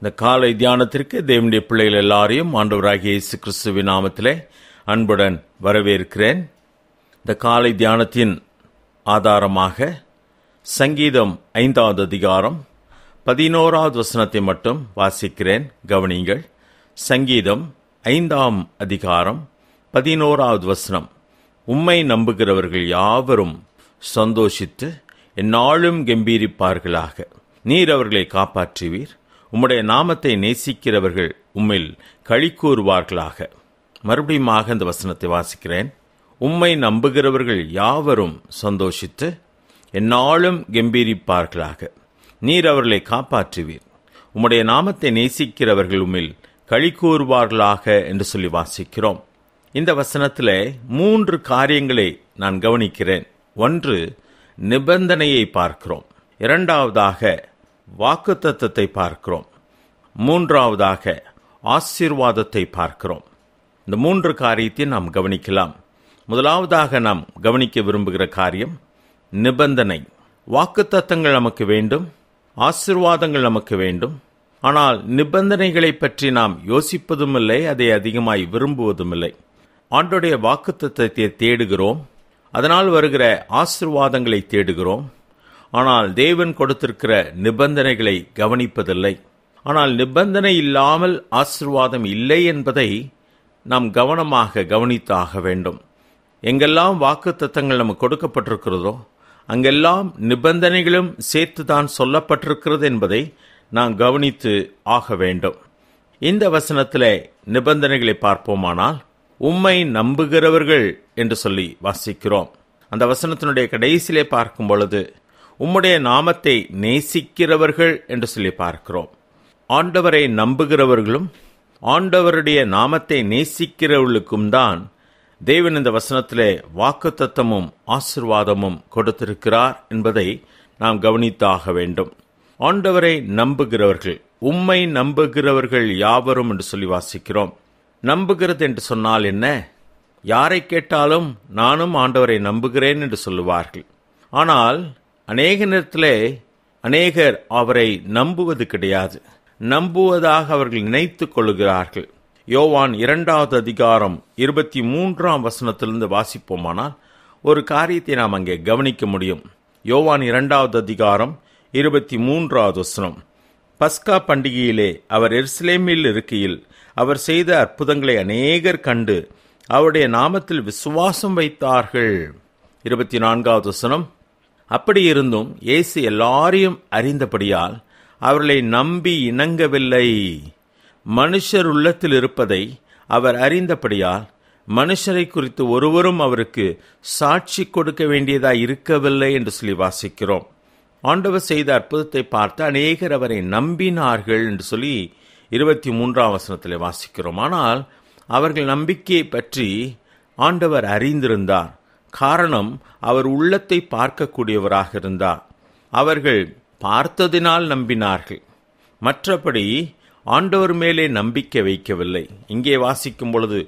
இந்த காலை தியானத்திற்கு தேவனுடைய பிள்ளைகள் எல்லாரையும் ஆண்டவராகிய இயேசு கிறிஸ்துவின் நாமத்திலே அன்புடன் வரவேற்கிறேன் இந்த காலை தியானத்தின் ஆதாரமாக சங்கீதம் ஐந்தாவது அதிகாரம் பதினோராவது வசனத்தை மட்டும் வாசிக்கிறேன் கவனிங்கள் சங்கீதம் ஐந்தாம் அதிகாரம் பதினோராவது வசனம் உம்மை நம்புகிறவர்கள் யாவரும் சந்தோஷித்து என்னாலும் கம்பீரிப்பார்களாக நீர் அவர்களை காப்பாற்றுவீர் உம்முடைய நாமத்தை நேசிக்கிறவர்கள் உம்மில் களி கூறுவார்களாக மறுபடியும் இந்த வசனத்தை வாசிக்கிறேன் உம்மை நம்புகிறவர்கள் யாவரும் சந்தோஷித்து என்னாலும் கெம்பீரிப்பார்களாக நீர் அவர்களை காப்பாற்றுவீர் உம்முடைய நாமத்தை நேசிக்கிறவர்கள் உம்மில் களி கூறுவார்களாக என்று சொல்லி வாசிக்கிறோம் இந்த வசனத்தில் மூன்று காரியங்களை நான் கவனிக்கிறேன் ஒன்று நிபந்தனையை பார்க்கிறோம் இரண்டாவதாக வாக்குத்தத்தத்தை பார்க்கிறோம் மூன்றாவதாக ஆசீர்வாதத்தை பார்க்கிறோம் இந்த மூன்று காரியத்தை நாம் கவனிக்கலாம் முதலாவதாக நாம் கவனிக்க விரும்புகிற காரியம் நிபந்தனை வாக்குத்தத்தங்கள் நமக்கு வேண்டும் ஆசிர்வாதங்கள் நமக்கு வேண்டும் ஆனால் நிபந்தனைகளை பற்றி நாம் யோசிப்பதும் இல்லை அதை அதிகமாய் விரும்புவதும் இல்லை ஆண்டுடைய வாக்குத்தத்தை தேடுகிறோம் அதனால் வருகிற ஆசிர்வாதங்களை தேடுகிறோம் ஆனால் தேவன் கொடுத்திருக்கிற நிபந்தனைகளை கவனிப்பதில்லை ஆனால் நிபந்தனை இல்லாமல் ஆசிர்வாதம் இல்லை என்பதை நாம் கவனமாக கவனித்தாக வேண்டும் எங்கெல்லாம் வாக்கு தத்தங்கள் நமக்கு கொடுக்கப்பட்டிருக்கிறதோ அங்கெல்லாம் நிபந்தனைகளும் சேர்த்து தான் சொல்லப்பட்டிருக்கிறது என்பதை நாம் கவனித்து ஆக வேண்டும் இந்த வசனத்தில் நிபந்தனைகளை பார்ப்போமானால் உம்மை நம்புகிறவர்கள் என்று சொல்லி வாசிக்கிறோம் அந்த வசனத்தினுடைய கடைசியிலே பார்க்கும் பொழுது உம்முடைய நாமத்தை நேசிக்கிறவர்கள் என்று சொல்லி பார்க்கிறோம் ஆண்டவரை நம்புகிறவர்களும் ஆண்டவருடைய நாமத்தை நேசிக்கிறவர்களுக்கும் தான் தேவன் இந்த வசனத்திலே வாக்குத்தத்தமும் ஆசிர்வாதமும் கொடுத்திருக்கிறார் என்பதை நாம் கவனித்தாக வேண்டும் ஆண்டவரை நம்புகிறவர்கள் உம்மை நம்புகிறவர்கள் யாவரும் என்று சொல்லி வாசிக்கிறோம் நம்புகிறது என்று சொன்னால் என்ன யாரை கேட்டாலும் நானும் ஆண்டவரை நம்புகிறேன் என்று சொல்லுவார்கள் ஆனால் அநேக நேரத்தில் அநேகர் அவரை நம்புவது கிடையாது நம்புவதாக அவர்கள் நினைத்துக் கொள்கிறார்கள் யோவான் இரண்டாவது அதிகாரம் இருபத்தி மூன்றாம் வசனத்திலிருந்து வாசிப்போமானால் ஒரு காரியத்தை நாம் அங்கே கவனிக்க முடியும் யோவான் இரண்டாவது அதிகாரம் இருபத்தி மூன்றாவது வசனம் பஸ்கா பண்டிகையிலே அவர் எருசலேமில் இருக்கையில் அவர் செய்த அற்புதங்களை அநேகர் கண்டு அவருடைய நாமத்தில் விசுவாசம் வைத்தார்கள் இருபத்தி நான்காவது வசனம் அப்படியிருந்தும் இயேசு எல்லாரையும் அறிந்தபடியால் அவர்களை நம்பி இணங்கவில்லை மனுஷர் உள்ளத்தில் இருப்பதை அவர் அறிந்தபடியால் மனுஷரை குறித்து ஒருவரும் அவருக்கு சாட்சி கொடுக்க வேண்டியதாய் இருக்கவில்லை என்று சொல்லி வாசிக்கிறோம் ஆண்டவர் செய்த அற்புதத்தை பார்த்து அநேகர் அவரை நம்பினார்கள் என்று சொல்லி இருபத்தி மூன்றாம் வசனத்தில் வாசிக்கிறோம் ஆனால் அவர்கள் நம்பிக்கையை பற்றி ஆண்டவர் அறிந்திருந்தார் காரணம் அவர் உள்ளத்தை பார்க்கக்கூடியவராக இருந்தார் அவர்கள் பார்த்ததினால் நம்பினார்கள் மற்றபடி ஆண்டவர் மேலே நம்பிக்கை வைக்கவில்லை இங்கே வாசிக்கும் பொழுது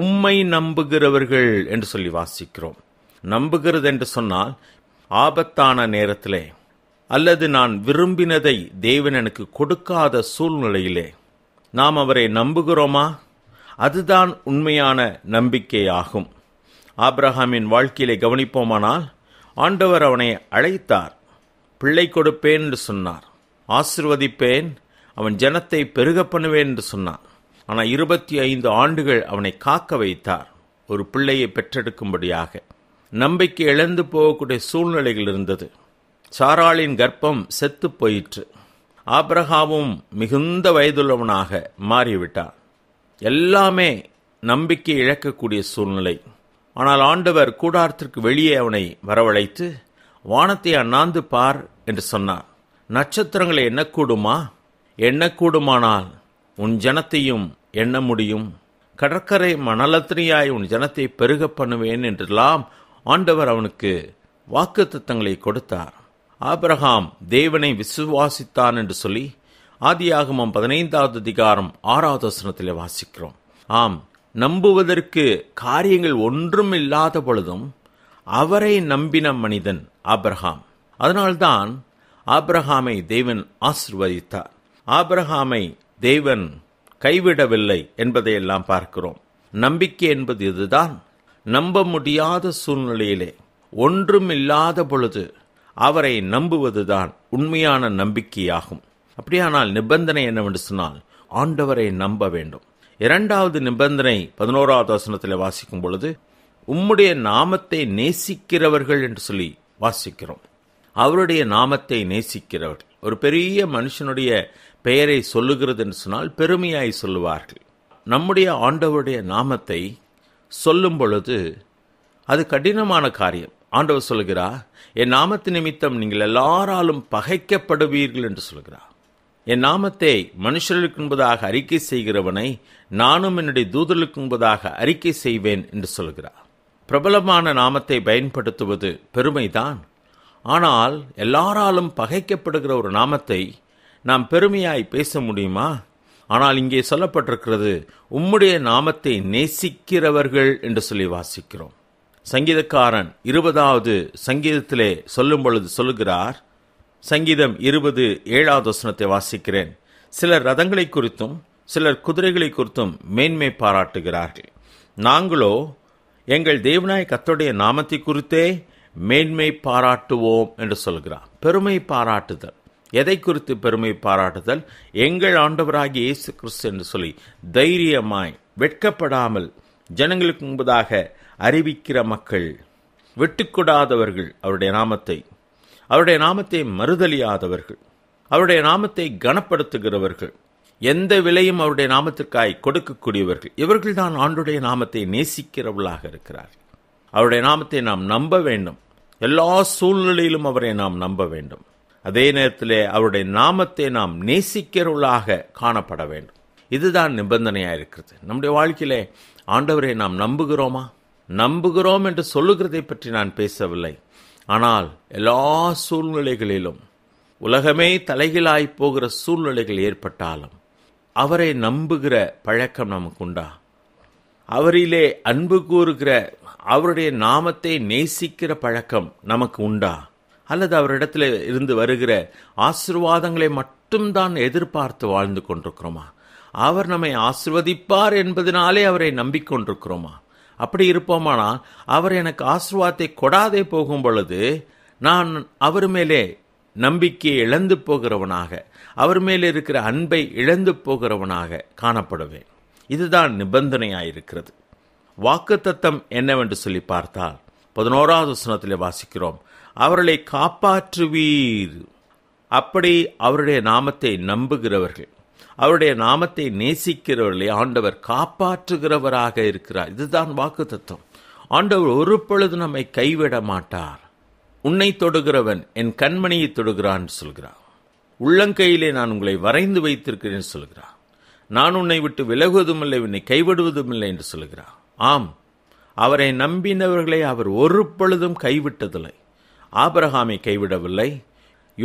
உம்மை நம்புகிறவர்கள் என்று சொல்லி வாசிக்கிறோம் நம்புகிறது என்று சொன்னால் ஆபத்தான நேரத்திலே அல்லது நான் விரும்பினதை தேவன் எனக்கு கொடுக்காத சூழ்நிலையிலே நாம் அவரை நம்புகிறோமா அதுதான் உண்மையான நம்பிக்கையாகும் ஆப்ரஹாமின் வாழ்க்கையிலே கவனிப்போமானால் ஆண்டவர் அவனை அழைத்தார் பிள்ளை கொடுப்பேன் என்று சொன்னார் ஆசிர்வதிப்பேன் அவன் ஜனத்தை பெருக பண்ணுவேன் என்று சொன்னான் ஆனால் இருபத்தி ஐந்து ஆண்டுகள் அவனை காக்க வைத்தார் ஒரு பிள்ளையை பெற்றெடுக்கும்படியாக நம்பிக்கை இழந்து போகக்கூடிய சூழ்நிலைகள் இருந்தது சாராளின் கர்ப்பம் செத்து போயிற்று ஆப்ரஹாவும் மிகுந்த வயதுள்ளவனாக மாறிவிட்டான் எல்லாமே நம்பிக்கை இழக்கக்கூடிய சூழ்நிலை ஆனால் ஆண்டவர் கூடாரத்திற்கு வெளியே அவனை வரவழைத்து வானத்தை அண்ணாந்து பார் என்று சொன்னார் நட்சத்திரங்களை எண்ணக்கூடுமா எண்ணக்கூடுமானால் உன் ஜனத்தையும் எண்ண முடியும் கடற்கரை மணலத்தினியாய் உன் ஜனத்தை பெருக பண்ணுவேன் என்றெல்லாம் ஆண்டவர் அவனுக்கு வாக்கு தத்தங்களை கொடுத்தார் ஆபிரகாம் தேவனை விசுவாசித்தான் என்று சொல்லி ஆதியாகமம் பதினைந்தாவது அதிகாரம் ஆறாவது வசனத்தில் வாசிக்கிறோம் ஆம் நம்புவதற்கு காரியங்கள் ஒன்றும் இல்லாத பொழுதும் அவரை நம்பின மனிதன் ஆப்ரஹாம் அதனால்தான் ஆப்ரஹாமை தேவன் ஆசிர்வதித்தார் ஆப்ரஹாமை தேவன் கைவிடவில்லை என்பதையெல்லாம் பார்க்கிறோம் நம்பிக்கை என்பது இதுதான் நம்ப முடியாத சூழ்நிலையிலே ஒன்றும் இல்லாத பொழுது அவரை நம்புவதுதான் உண்மையான நம்பிக்கையாகும் அப்படியானால் நிபந்தனை என்னவென்று சொன்னால் ஆண்டவரை நம்ப வேண்டும் இரண்டாவது நிபந்தனை பதினோராவது வசனத்தில் வாசிக்கும் பொழுது உம்முடைய நாமத்தை நேசிக்கிறவர்கள் என்று சொல்லி வாசிக்கிறோம் அவருடைய நாமத்தை நேசிக்கிறவர்கள் ஒரு பெரிய மனுஷனுடைய பெயரை சொல்லுகிறது என்று சொன்னால் பெருமையாய் சொல்லுவார்கள் நம்முடைய ஆண்டவருடைய நாமத்தை சொல்லும் பொழுது அது கடினமான காரியம் ஆண்டவர் சொல்கிறார் என் நாமத்து நிமித்தம் நீங்கள் எல்லாராலும் பகைக்கப்படுவீர்கள் என்று சொல்கிறார் என் நாமத்தை மனுஷர்களுக்கு என்பதாக அறிக்கை செய்கிறவனை நானும் என்னுடைய தூதர்களுக்கு என்பதாக அறிக்கை செய்வேன் என்று சொல்கிறார் பிரபலமான நாமத்தை பயன்படுத்துவது பெருமைதான் ஆனால் எல்லாராலும் பகைக்கப்படுகிற ஒரு நாமத்தை நாம் பெருமையாய் பேச முடியுமா ஆனால் இங்கே சொல்லப்பட்டிருக்கிறது உம்முடைய நாமத்தை நேசிக்கிறவர்கள் என்று சொல்லி வாசிக்கிறோம் சங்கீதக்காரன் இருபதாவது சங்கீதத்திலே சொல்லும் பொழுது சொல்லுகிறார் சங்கீதம் இருபது ஏழாவது வசனத்தை வாசிக்கிறேன் சிலர் ரதங்களை குறித்தும் சிலர் குதிரைகளை குறித்தும் மேன்மை பாராட்டுகிறார்கள் நாங்களோ எங்கள் தேவநாய கத்தோடைய நாமத்தை குறித்தே மேன்மை பாராட்டுவோம் என்று சொல்கிறார் பெருமை பாராட்டுதல் எதை குறித்து பெருமை பாராட்டுதல் எங்கள் ஆண்டவராகிய இயேசு கிறிஸ்து என்று சொல்லி தைரியமாய் வெட்கப்படாமல் ஜனங்களுக்கு முன்பதாக அறிவிக்கிற மக்கள் வெட்டுக்கூடாதவர்கள் அவருடைய நாமத்தை அவருடைய நாமத்தை மறுதலியாதவர்கள் அவருடைய நாமத்தை கனப்படுத்துகிறவர்கள் எந்த விலையும் அவருடைய நாமத்திற்காய் கொடுக்கக்கூடியவர்கள் இவர்கள்தான் ஆண்டுடைய நாமத்தை நேசிக்கிறவர்களாக இருக்கிறார் அவருடைய நாமத்தை நாம் நம்ப வேண்டும் எல்லா சூழ்நிலையிலும் அவரை நாம் நம்ப வேண்டும் அதே நேரத்தில் அவருடைய நாமத்தை நாம் நேசிக்கிறவர்களாக காணப்பட வேண்டும் இதுதான் நிபந்தனையாக இருக்கிறது நம்முடைய வாழ்க்கையிலே ஆண்டவரை நாம் நம்புகிறோமா நம்புகிறோம் என்று சொல்லுகிறதை பற்றி நான் பேசவில்லை ஆனால் எல்லா சூழ்நிலைகளிலும் உலகமே தலைகளாய் போகிற சூழ்நிலைகள் ஏற்பட்டாலும் அவரை நம்புகிற பழக்கம் நமக்கு உண்டா அவரிலே அன்பு கூறுகிற அவருடைய நாமத்தை நேசிக்கிற பழக்கம் நமக்கு உண்டா அல்லது அவரிடத்தில் இருந்து வருகிற ஆசிர்வாதங்களை மட்டும்தான் எதிர்பார்த்து வாழ்ந்து கொண்டிருக்கிறோமா அவர் நம்மை ஆசிர்வதிப்பார் என்பதனாலே அவரை நம்பிக்கொண்டிருக்கிறோமா அப்படி இருப்போமானால் அவர் எனக்கு ஆசிர்வாதத்தை கொடாதே போகும் பொழுது நான் அவர் மேலே நம்பிக்கையை இழந்து போகிறவனாக அவர் மேலே இருக்கிற அன்பை இழந்து போகிறவனாக காணப்படுவேன் இதுதான் நிபந்தனையாக இருக்கிறது வாக்கு தத்தம் என்னவென்று சொல்லி பார்த்தால் பதினோராவது சனத்தில் வாசிக்கிறோம் அவர்களை காப்பாற்றுவீர் அப்படி அவருடைய நாமத்தை நம்புகிறவர்கள் அவருடைய நாமத்தை நேசிக்கிறவர்களை ஆண்டவர் காப்பாற்றுகிறவராக இருக்கிறார் இதுதான் வாக்கு தத்துவம் ஆண்டவர் ஒரு பொழுது நம்மை கைவிட மாட்டார் உன்னை தொடுகிறவன் என் கண்மணியை தொடுகிறான் சொல்கிறார் உள்ளங்கையிலே நான் உங்களை வரைந்து வைத்திருக்கிறேன் சொல்கிறார் நான் உன்னை விட்டு விலகுவதும் இல்லை உன்னை கைவிடுவதும் இல்லை என்று சொல்கிறார் ஆம் அவரை நம்பினவர்களை அவர் ஒரு பொழுதும் கைவிட்டதில்லை ஆபரகாமை கைவிடவில்லை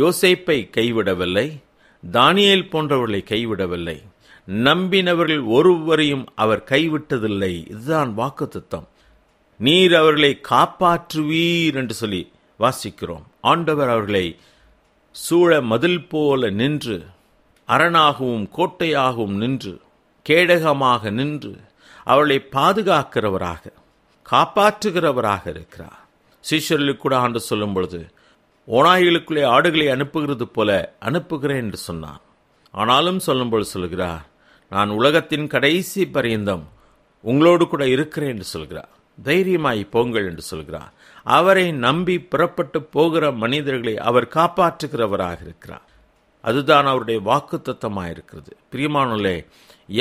யோசேப்பை கைவிடவில்லை தானியல் போன்றவர்களை கைவிடவில்லை நம்பினவர்கள் ஒருவரையும் அவர் கைவிட்டதில்லை இதுதான் வாக்கு தத்தம் நீர் அவர்களை காப்பாற்றுவீர் என்று சொல்லி வாசிக்கிறோம் ஆண்டவர் அவர்களை சூழ மதில் போல நின்று அரணாகவும் கோட்டையாகவும் நின்று கேடகமாக நின்று அவளை பாதுகாக்கிறவராக காப்பாற்றுகிறவராக இருக்கிறார் சீஷர்களுக்கு கூட ஆண்டு சொல்லும் பொழுது ஓநாய்களுக்குள்ளே ஆடுகளை அனுப்புகிறது போல அனுப்புகிறேன் என்று சொன்னான் ஆனாலும் சொல்லும்போது சொல்கிறார் நான் உலகத்தின் கடைசி பரியந்தம் உங்களோடு கூட இருக்கிறேன் என்று சொல்கிறார் தைரியமாய் போங்கள் என்று சொல்கிறார் அவரை நம்பி புறப்பட்டு போகிற மனிதர்களை அவர் காப்பாற்றுகிறவராக இருக்கிறார் அதுதான் அவருடைய வாக்கு இருக்கிறது பிரியமானலே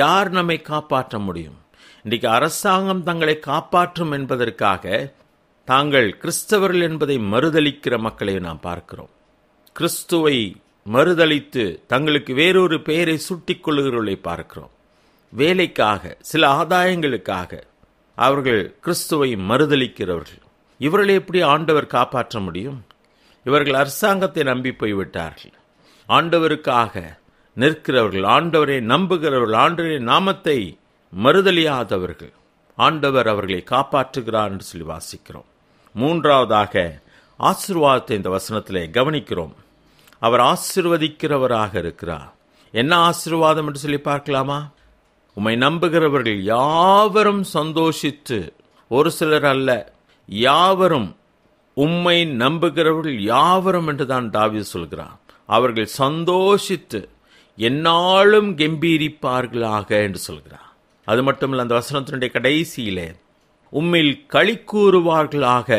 யார் நம்மை காப்பாற்ற முடியும் இன்றைக்கு அரசாங்கம் தங்களை காப்பாற்றும் என்பதற்காக தாங்கள் கிறிஸ்தவர்கள் என்பதை மறுதளிக்கிற மக்களை நாம் பார்க்கிறோம் கிறிஸ்துவை மறுதளித்து தங்களுக்கு வேறொரு பெயரை சுட்டிக் பார்க்கிறோம் வேலைக்காக சில ஆதாயங்களுக்காக அவர்கள் கிறிஸ்துவை மறுதளிக்கிறவர்கள் இவர்களை எப்படி ஆண்டவர் காப்பாற்ற முடியும் இவர்கள் அரசாங்கத்தை நம்பி போய்விட்டார்கள் ஆண்டவருக்காக நிற்கிறவர்கள் ஆண்டவரை நம்புகிறவர்கள் ஆண்டவரின் நாமத்தை மறுதலியாதவர்கள் ஆண்டவர் அவர்களை காப்பாற்றுகிறார் என்று சொல்லி வாசிக்கிறோம் மூன்றாவதாக ஆசிர்வாதத்தை இந்த வசனத்தில் கவனிக்கிறோம் அவர் ஆசிர்வதிக்கிறவராக இருக்கிறார் என்ன ஆசிர்வாதம் என்று சொல்லி பார்க்கலாமா உம்மை நம்புகிறவர்கள் யாவரும் சந்தோஷித்து ஒரு சிலர் அல்ல யாவரும் உம்மை நம்புகிறவர்கள் யாவரும் என்று தான் தாவி சொல்கிறார் அவர்கள் சந்தோஷித்து என்னாலும் கெம்பீரிப்பார்களாக என்று சொல்கிறார் அது மட்டும் இல்லை அந்த வசனத்தினுடைய கடைசியிலே உம்மில் களி கூறுவார்களாக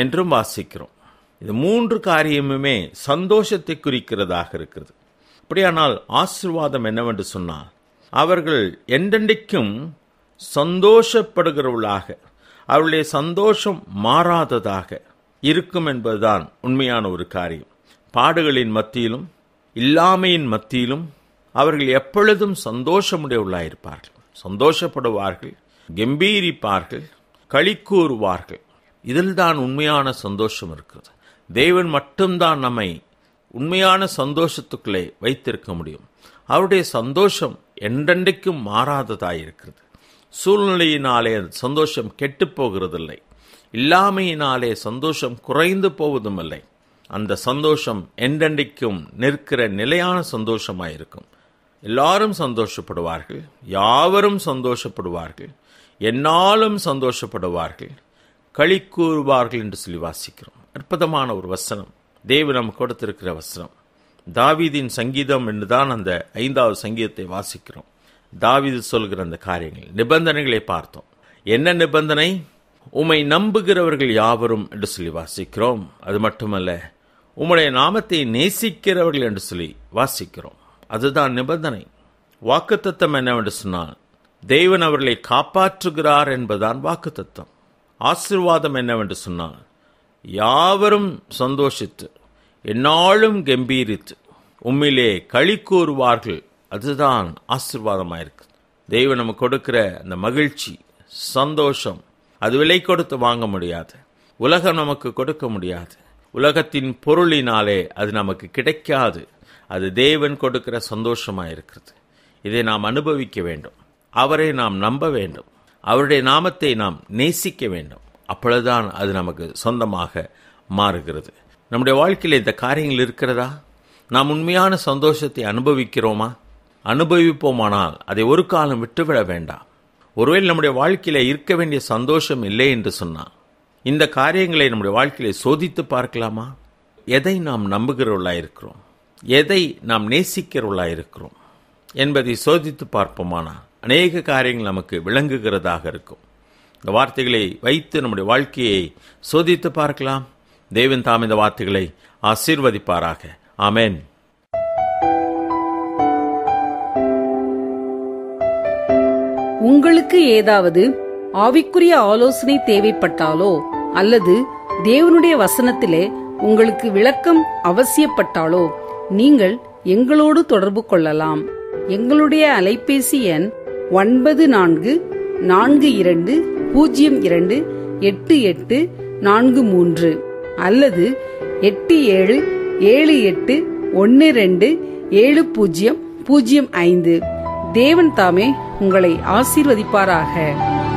என்றும் வாசிக்கிறோம் இது மூன்று காரியமுமே சந்தோஷத்தை குறிக்கிறதாக இருக்கிறது அப்படியானால் ஆசிர்வாதம் என்னவென்று சொன்னால் அவர்கள் என்றென்றைக்கும் சந்தோஷப்படுகிறவர்களாக அவருடைய சந்தோஷம் மாறாததாக இருக்கும் என்பதுதான் உண்மையான ஒரு காரியம் பாடுகளின் மத்தியிலும் இல்லாமையின் மத்தியிலும் அவர்கள் எப்பொழுதும் சந்தோஷமுடையவர்களாயிருப்பார்கள் சந்தோஷப்படுவார்கள் கம்பீரிப்பார்கள் களி கூறுவார்கள் இதில்தான் உண்மையான சந்தோஷம் இருக்கிறது தேவன் மட்டும்தான் நம்மை உண்மையான சந்தோஷத்துக்குள்ளே வைத்திருக்க முடியும் அவருடைய சந்தோஷம் என்றென்றைக்கும் மாறாததாயிருக்கிறது சூழ்நிலையினாலே சந்தோஷம் கெட்டு போகிறதில்லை இல்லாமையினாலே சந்தோஷம் குறைந்து போவதும் இல்லை அந்த சந்தோஷம் என்றென்றைக்கும் நிற்கிற நிலையான சந்தோஷமாயிருக்கும் எல்லாரும் சந்தோஷப்படுவார்கள் யாவரும் சந்தோஷப்படுவார்கள் என்னாலும் சந்தோஷப்படுவார்கள் களி கூறுவார்கள் என்று சொல்லி வாசிக்கிறோம் அற்புதமான ஒரு வசனம் தேவி நம்ம கொடுத்திருக்கிற வசனம் தாவிதின் சங்கீதம் என்று தான் அந்த ஐந்தாவது சங்கீதத்தை வாசிக்கிறோம் தாவிது சொல்கிற அந்த காரியங்கள் நிபந்தனைகளை பார்த்தோம் என்ன நிபந்தனை உமை நம்புகிறவர்கள் யாவரும் என்று சொல்லி வாசிக்கிறோம் அது மட்டுமல்ல உம்முடைய நாமத்தை நேசிக்கிறவர்கள் என்று சொல்லி வாசிக்கிறோம் அதுதான் நிபந்தனை வாக்குத்தத்தம் என்னவென்று சொன்னால் தேவன் அவர்களை காப்பாற்றுகிறார் என்பதுதான் வாக்குத்தத்தம் ஆசிர்வாதம் என்னவென்று சொன்னால் யாவரும் சந்தோஷித்து என்னாலும் கம்பீரித்து உம்மிலே களி கூறுவார்கள் அதுதான் ஆசிர்வாதமாயிருக்கு தெய்வம் நம்ம கொடுக்கிற அந்த மகிழ்ச்சி சந்தோஷம் அது விலை கொடுத்து வாங்க முடியாது உலகம் நமக்கு கொடுக்க முடியாது உலகத்தின் பொருளினாலே அது நமக்கு கிடைக்காது அது தேவன் கொடுக்கிற சந்தோஷமாக இருக்கிறது இதை நாம் அனுபவிக்க வேண்டும் அவரை நாம் நம்ப வேண்டும் அவருடைய நாமத்தை நாம் நேசிக்க வேண்டும் அப்பொழுதுதான் அது நமக்கு சொந்தமாக மாறுகிறது நம்முடைய வாழ்க்கையில் இந்த காரியங்கள் இருக்கிறதா நாம் உண்மையான சந்தோஷத்தை அனுபவிக்கிறோமா அனுபவிப்போமானால் அதை ஒரு காலம் விட்டுவிட வேண்டாம் ஒருவேளை நம்முடைய வாழ்க்கையில் இருக்க வேண்டிய சந்தோஷம் இல்லை என்று சொன்னால் இந்த காரியங்களை நம்முடைய வாழ்க்கையில் சோதித்து பார்க்கலாமா எதை நாம் நம்புகிறவர்களாக இருக்கிறோம் எதை நாம் இருக்கிறோம் என்பதை சோதித்து பார்ப்போமானா அநேக காரியங்கள் நமக்கு விளங்குகிறதாக இருக்கும் இந்த வார்த்தைகளை வைத்து நம்முடைய வாழ்க்கையை சோதித்து பார்க்கலாம் தேவன் தாம் இந்த வார்த்தைகளை ஆசீர்வதிப்பாராக ஆமேன் உங்களுக்கு ஏதாவது ஆவிக்குரிய ஆலோசனை தேவைப்பட்டாலோ அல்லது தேவனுடைய வசனத்திலே உங்களுக்கு விளக்கம் அவசியப்பட்டாலோ நீங்கள் எங்களோடு தொடர்பு கொள்ளலாம் எங்களுடைய அலைபேசி எண் ஒன்பது நான்கு நான்கு இரண்டு பூஜ்ஜியம் இரண்டு எட்டு எட்டு நான்கு மூன்று அல்லது எட்டு ஏழு ஏழு எட்டு ஒன்று ரெண்டு ஏழு பூஜ்ஜியம் பூஜ்ஜியம் ஐந்து தேவன் தாமே உங்களை ஆசீர்வதிப்பாராக